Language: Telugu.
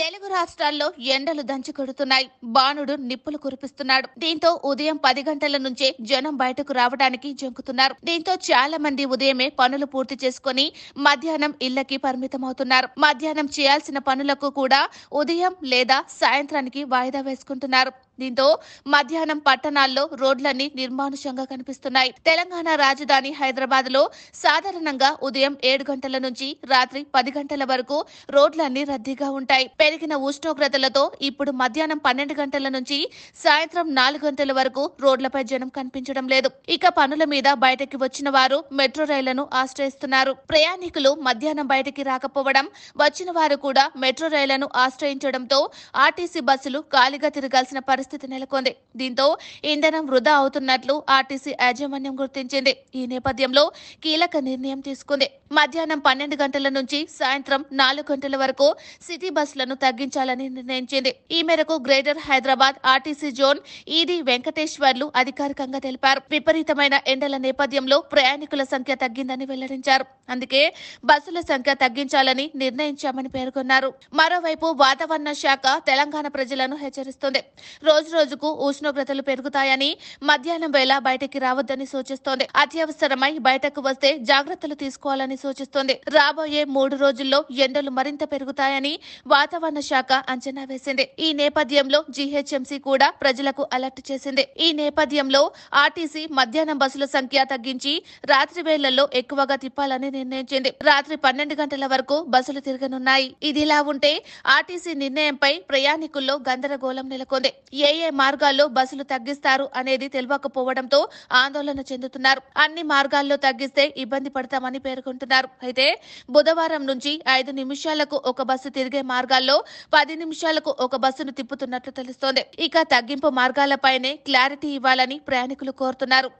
తెలుగు రాష్ట్రాల్లో ఎండలు దంచి కొడుతున్నాయి బాణుడు నిప్పులు కురిపిస్తున్నాడు దీంతో ఉదయం పది గంటల నుంచే జనం బయటకు రావడానికి జంకుతున్నారు దీంతో చాలా మంది ఉదయమే పనులు పూర్తి చేసుకుని మధ్యాహ్నం ఇళ్లకి పరిమితమవుతున్నారు మధ్యాహ్నం చేయాల్సిన పనులకు కూడా ఉదయం లేదా సాయంత్రానికి వాయిదా వేసుకుంటున్నారు దీంతో మధ్యాహ్నం పట్టణాల్లో రోడ్లన్నీ నిర్మానుషంగా కనిపిస్తున్నాయి తెలంగాణ రాజధాని హైదరాబాద్ లో సాధారణంగా ఉదయం ఏడు గంటల నుంచి రాత్రి పది గంటల వరకు రోడ్లన్నీ రద్దీగా ఉంటాయి పెరిగిన ఉష్ణోగ్రతలతో ఇప్పుడు మధ్యాహ్నం పన్నెండు గంటల నుంచి సాయంత్రం నాలుగు గంటల వరకు రోడ్లపై జనం కనిపించడం లేదు ఇక పనుల మీద బయటకి వచ్చిన వారు మెట్రో రైళ్లను ఆశ్రయిస్తున్నారు ప్రయాణికులు మధ్యాహ్నం బయటకి రాకపోవడం వచ్చిన వారు కూడా మెట్రో రైళ్లను ఆశ్రయించడంతో ఆర్టీసీ బస్సులు ఖాళీగా తిరగాల్సిన పరిస్థితి పరిస్థితి నెలకొంది దీంతో ఇంధనం వృధా అవుతున్నట్లు ఆర్టీసీ యాజమాన్యం గుర్తించింది ఈ నేపథ్యంలో కీలక నిర్ణయం తీసుకుంది మధ్యాహ్నం పన్నెండు గంటల నుంచి సాయంత్రం నాలుగు గంటల వరకు సిటీ బస్సులను తగ్గించాలని నిర్ణయించింది ఈ మేరకు greater Hyderabad RTC zone ED Venkateswarlu అధికారికంగా తెలిపారు విపరీతమైన ఎండల నేపథ్యంలో ప్రయాణికుల సంఖ్య తగ్గిందని వెల్లడించారు అందుకే బస్సుల సంఖ్య తగ్గించాలని నిర్ణయించామని పేర్కొన్నారు మరోవైపు వాతావరణ శాఖ తెలంగాణ ప్రజలను హెచ్చరిస్తుంది రోజు రోజుకు ఉష్ణోగ్రతలు పెరుగుతాయని మధ్యాహ్నం వేళ బయటకి రావద్దని సూచిస్తోంది అత్యవసరమై బయటకు వస్తే జాగ్రత్తలు తీసుకోవాలని సూచిస్తోంది రాబోయే మూడు రోజుల్లో ఎండలు మరింత పెరుగుతాయని వాతావరణ శాఖ అంచనా వేసింది ఈ నేపథ్యంలో జీహెచ్ఎంసీ కూడా ప్రజలకు అలర్ట్ చేసింది ఈ నేపథ్యంలో ఆర్టీసీ మధ్యాహ్నం బస్సుల సంఖ్య తగ్గించి రాత్రి వేళ్లలో ఎక్కువగా తిప్పాలని నిర్ణయించింది రాత్రి పన్నెండు గంటల వరకు బస్సులు తిరగనున్నాయి ఇదిలా ఉంటే ఆర్టీసీ నిర్ణయంపై ప్రయాణికుల్లో గందరగోళం నెలకొంది ఏ ఏ మార్గాల్లో బస్సులు తగ్గిస్తారు అనేది తెలియకపోవడంతో ఆందోళన చెందుతున్నారు అన్ని మార్గాల్లో తగ్గిస్తే ఇబ్బంది పడతామని పేర్కొంటున్నారు అయితే బుధవారం నుంచి ఐదు నిమిషాలకు ఒక బస్సు తిరిగే మార్గాల్లో పది నిమిషాలకు ఒక బస్సును తిప్పుతున్నట్లు తెలుస్తోంది ఇక తగ్గింపు మార్గాలపైనే క్లారిటీ ఇవ్వాలని ప్రయాణికులు కోరుతున్నారు